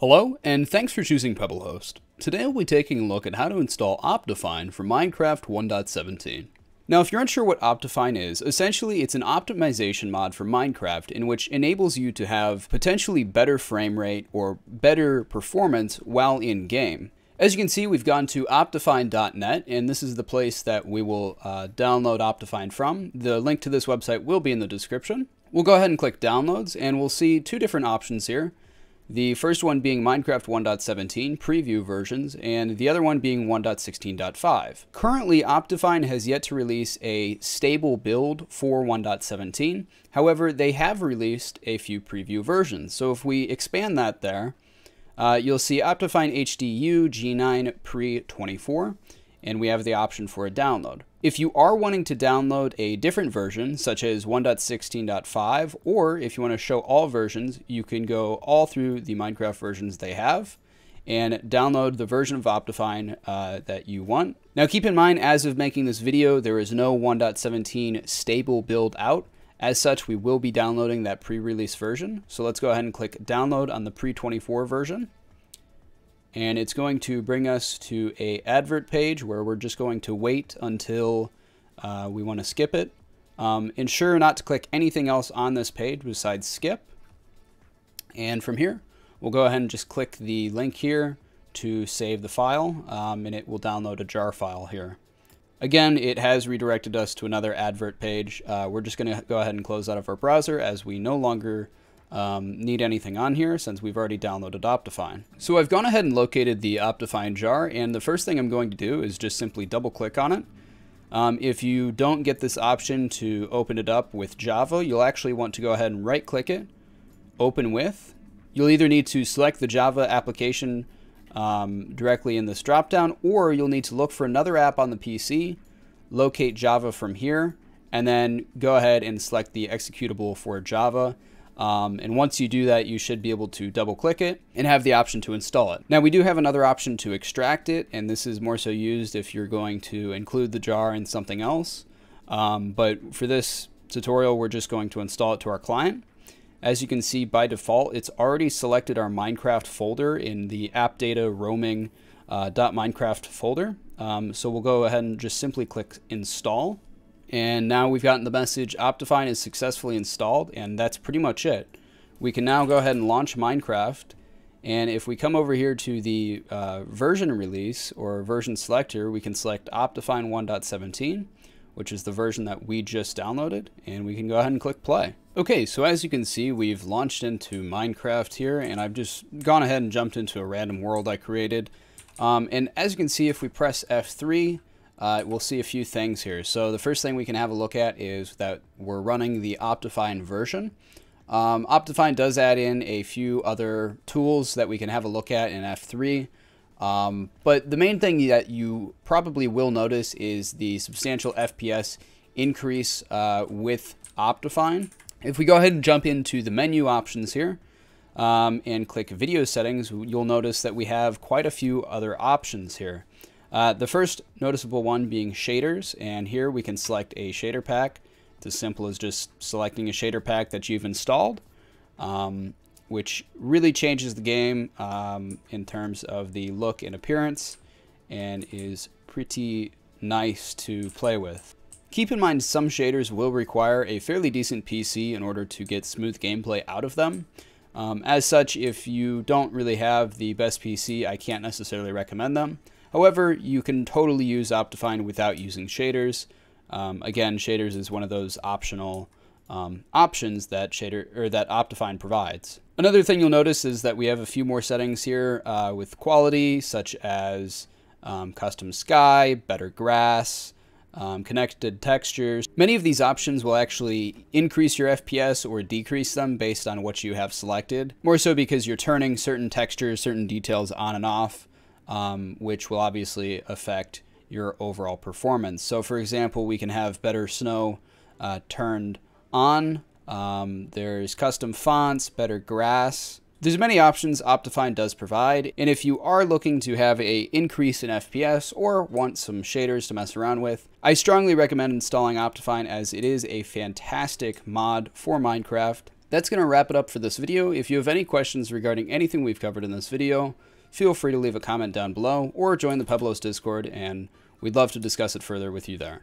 Hello, and thanks for choosing PebbleHost. Today we'll be taking a look at how to install Optifine for Minecraft 1.17. Now if you're unsure what Optifine is, essentially it's an optimization mod for Minecraft in which enables you to have potentially better frame rate or better performance while in game. As you can see, we've gone to optifine.net, and this is the place that we will uh, download Optifine from. The link to this website will be in the description. We'll go ahead and click Downloads, and we'll see two different options here. The first one being Minecraft 1.17 preview versions, and the other one being 1.16.5. Currently, Optifine has yet to release a stable build for 1.17. However, they have released a few preview versions. So if we expand that there, uh, you'll see Optifine HDU G9 Pre 24 and we have the option for a download. If you are wanting to download a different version, such as 1.16.5, or if you want to show all versions, you can go all through the Minecraft versions they have and download the version of Optifine uh, that you want. Now keep in mind, as of making this video, there is no 1.17 stable build out. As such, we will be downloading that pre-release version. So let's go ahead and click download on the pre-24 version and it's going to bring us to a advert page where we're just going to wait until uh, we want to skip it. Um, ensure not to click anything else on this page besides skip. And from here, we'll go ahead and just click the link here to save the file, um, and it will download a jar file here. Again, it has redirected us to another advert page. Uh, we're just going to go ahead and close out of our browser as we no longer um, need anything on here since we've already downloaded Optifine. So I've gone ahead and located the Optifine jar and the first thing I'm going to do is just simply double click on it. Um, if you don't get this option to open it up with Java, you'll actually want to go ahead and right click it, open with. You'll either need to select the Java application um, directly in this dropdown, or you'll need to look for another app on the PC, locate Java from here, and then go ahead and select the executable for Java. Um, and once you do that, you should be able to double click it and have the option to install it. Now we do have another option to extract it, and this is more so used if you're going to include the jar in something else. Um, but for this tutorial, we're just going to install it to our client. As you can see, by default, it's already selected our Minecraft folder in the app data roaming uh, .minecraft folder. Um, so we'll go ahead and just simply click install. And now we've gotten the message Optifine is successfully installed, and that's pretty much it. We can now go ahead and launch Minecraft. And if we come over here to the uh, version release or version selector, we can select Optifine 1.17, which is the version that we just downloaded, and we can go ahead and click play. Okay, so as you can see, we've launched into Minecraft here, and I've just gone ahead and jumped into a random world I created. Um, and as you can see, if we press F3, uh, we'll see a few things here. So the first thing we can have a look at is that we're running the Optifine version. Um, Optifine does add in a few other tools that we can have a look at in F3. Um, but the main thing that you probably will notice is the substantial FPS increase uh, with Optifine. If we go ahead and jump into the menu options here um, and click video settings, you'll notice that we have quite a few other options here. Uh, the first noticeable one being shaders, and here we can select a shader pack. It's as simple as just selecting a shader pack that you've installed, um, which really changes the game um, in terms of the look and appearance, and is pretty nice to play with. Keep in mind some shaders will require a fairly decent PC in order to get smooth gameplay out of them. Um, as such, if you don't really have the best PC, I can't necessarily recommend them. However, you can totally use Optifine without using shaders. Um, again, shaders is one of those optional um, options that shader or that Optifine provides. Another thing you'll notice is that we have a few more settings here uh, with quality, such as um, custom sky, better grass, um, connected textures. Many of these options will actually increase your FPS or decrease them based on what you have selected, more so because you're turning certain textures, certain details on and off um, which will obviously affect your overall performance. So for example, we can have better snow uh, turned on. Um, there's custom fonts, better grass. There's many options Optifine does provide, and if you are looking to have a increase in FPS or want some shaders to mess around with, I strongly recommend installing Optifine as it is a fantastic mod for Minecraft. That's going to wrap it up for this video. If you have any questions regarding anything we've covered in this video, feel free to leave a comment down below or join the Pueblos Discord, and we'd love to discuss it further with you there.